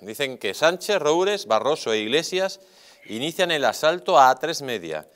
Dicen que Sánchez, Roures, Barroso e Iglesias inician el asalto a tres Media.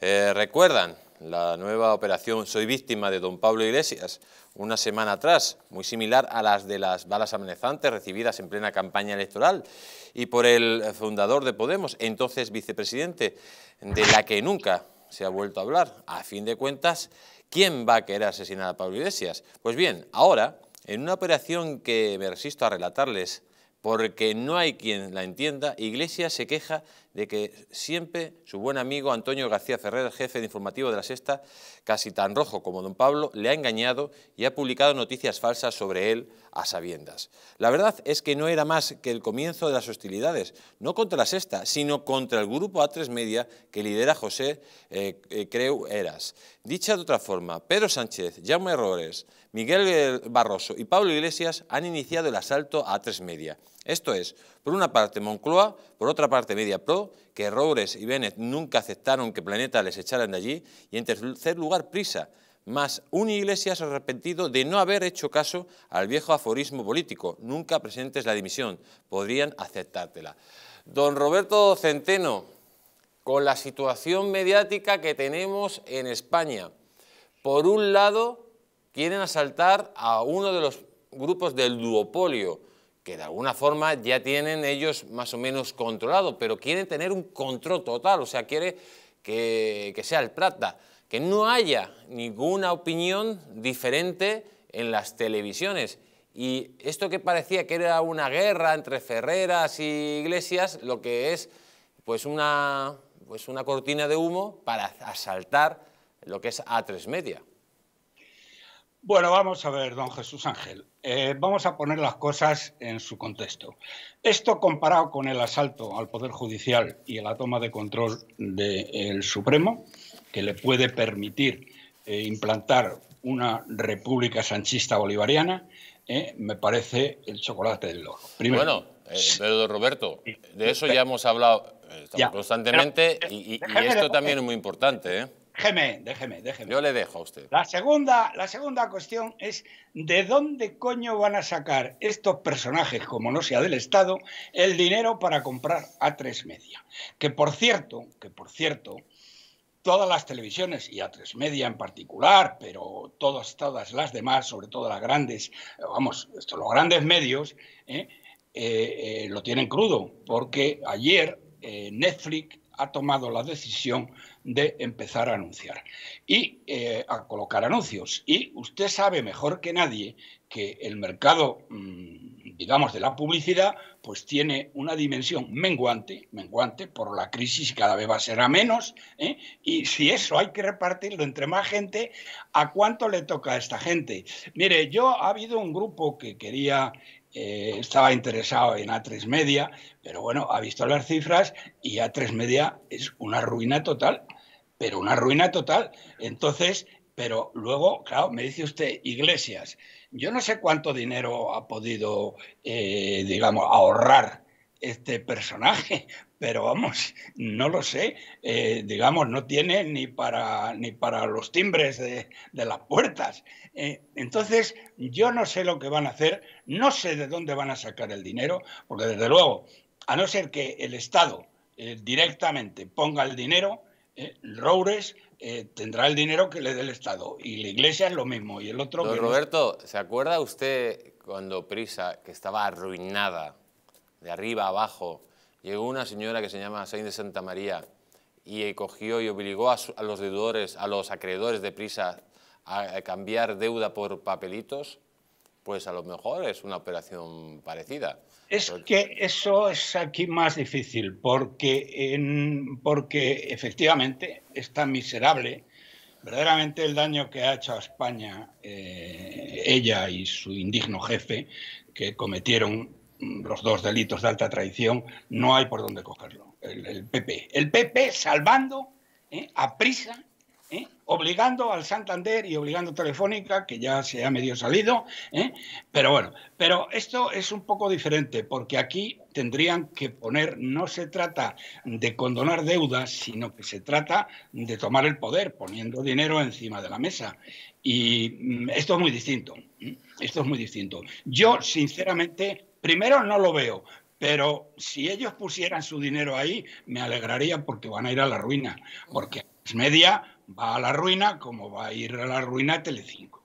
Eh, ¿Recuerdan la nueva operación Soy víctima de don Pablo Iglesias? Una semana atrás, muy similar a las de las balas amenazantes recibidas en plena campaña electoral y por el fundador de Podemos, entonces vicepresidente, de la que nunca se ha vuelto a hablar. A fin de cuentas, ¿quién va a querer asesinar a Pablo Iglesias? Pues bien, ahora, en una operación que me resisto a relatarles, porque no hay quien la entienda, Iglesia se queja de que siempre su buen amigo Antonio García Ferrer, jefe de informativo de la Sexta, casi tan rojo como don Pablo, le ha engañado y ha publicado noticias falsas sobre él a sabiendas. La verdad es que no era más que el comienzo de las hostilidades, no contra la sexta, sino contra el grupo A3 Media que lidera José eh, eh, Creu Eras. Dicha de otra forma, Pedro Sánchez, Jaume Errores, Miguel Barroso y Pablo Iglesias han iniciado el asalto a A3 Media. Esto es, por una parte Moncloa, por otra parte Media Pro, que Errores y Bennett nunca aceptaron que Planeta les echaran de allí, y en tercer lugar Prisa, más una iglesia se ha arrepentido de no haber hecho caso al viejo aforismo político, nunca presentes la dimisión, podrían aceptártela. Don Roberto Centeno, con la situación mediática que tenemos en España, por un lado quieren asaltar a uno de los grupos del duopolio, que de alguna forma ya tienen ellos más o menos controlado, pero quieren tener un control total, o sea, quiere que, que sea el plata que no haya ninguna opinión diferente en las televisiones. Y esto que parecía que era una guerra entre Ferreras y Iglesias, lo que es pues una, pues una cortina de humo para asaltar lo que es A3 Media. Bueno, vamos a ver, don Jesús Ángel. Eh, vamos a poner las cosas en su contexto. Esto comparado con el asalto al Poder Judicial y la toma de control del Supremo, que le puede permitir eh, implantar una república sanchista bolivariana, eh, me parece el chocolate del oro. Bueno, eh, Pedro Roberto, de eso ya hemos hablado constantemente y, esto también es muy importante. Déjeme, déjeme, déjeme. Yo le dejo a usted. La segunda, la segunda cuestión es de dónde coño van a sacar estos personajes, como no sea del Estado, el dinero para comprar a tres Media. Que por cierto, que por cierto, todas las televisiones y a tres media en particular, pero todas, todas las demás, sobre todo las grandes, vamos, los grandes medios, ¿eh? Eh, eh, lo tienen crudo, porque ayer Netflix ha tomado la decisión de empezar a anunciar y eh, a colocar anuncios. Y usted sabe mejor que nadie que el mercado, mm, digamos, de la publicidad, pues tiene una dimensión menguante, menguante por la crisis cada vez va a ser a menos, ¿eh? y si eso hay que repartirlo entre más gente, ¿a cuánto le toca a esta gente? Mire, yo ha habido un grupo que quería eh, estaba interesado en A3 Media, pero bueno, ha visto las cifras y A3 Media es una ruina total, pero una ruina total. Entonces, pero luego, claro, me dice usted, Iglesias, yo no sé cuánto dinero ha podido, eh, digamos, ahorrar este personaje, pero vamos, no lo sé, eh, digamos, no tiene ni para, ni para los timbres de, las puertas. Eh, entonces, yo no sé lo que van a hacer, no sé de dónde van a sacar el dinero, porque desde luego, a no ser que el Estado eh, directamente ponga el dinero, Roures tendrá el dinero que le dé el Estado, y la Iglesia es lo mismo, y el otro... Roberto, ¿se acuerda usted cuando Prisa, que estaba arruinada, de arriba abajo, Llegó una señora que se llama Saint de Santa María y eh, cogió y obligó a, los deudores, a los acreedores de prisa a, cambiar deuda por papelitos, pues a lo mejor es una operación parecida. Es que eso es aquí más difícil, porque, en, porque efectivamente es tan miserable, verdaderamente el daño que ha hecho a España eh, ella y su indigno jefe, que cometieron los dos delitos de alta traición, no hay por dónde cogerlo. El, PP. El PP salvando ¿eh? a prisa, ¿eh? obligando al Santander y obligando a Telefónica, que ya se ha medio salido. ¿eh? Pero bueno, pero esto es un poco diferente, porque aquí tendrían que poner, no se trata de condonar deudas, sino que se trata de tomar el poder, poniendo dinero encima de la mesa. Y mm, esto es muy distinto. Esto es muy distinto. Yo, sinceramente, Primero no lo veo, pero si ellos pusieran su dinero ahí, me alegraría porque van a ir a la ruina, porque Media va a la ruina como va a ir a la ruina Telecinco.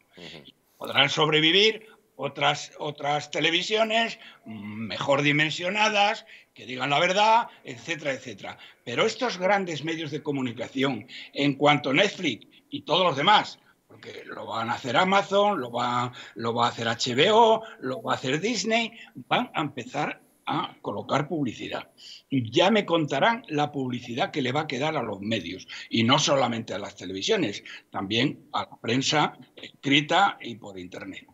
Podrán sobrevivir otras, otras televisiones mm, mejor dimensionadas, que digan la verdad, etcétera, etcétera. Pero estos grandes medios de comunicación, en cuanto a Netflix y todos los demás, porque lo van a hacer Amazon, lo va, lo va a hacer HBO, lo va a hacer Disney, van a empezar a colocar publicidad. Ya me contarán la publicidad que le va a quedar a los medios, y no solamente a las televisiones, también a la prensa escrita y por Internet.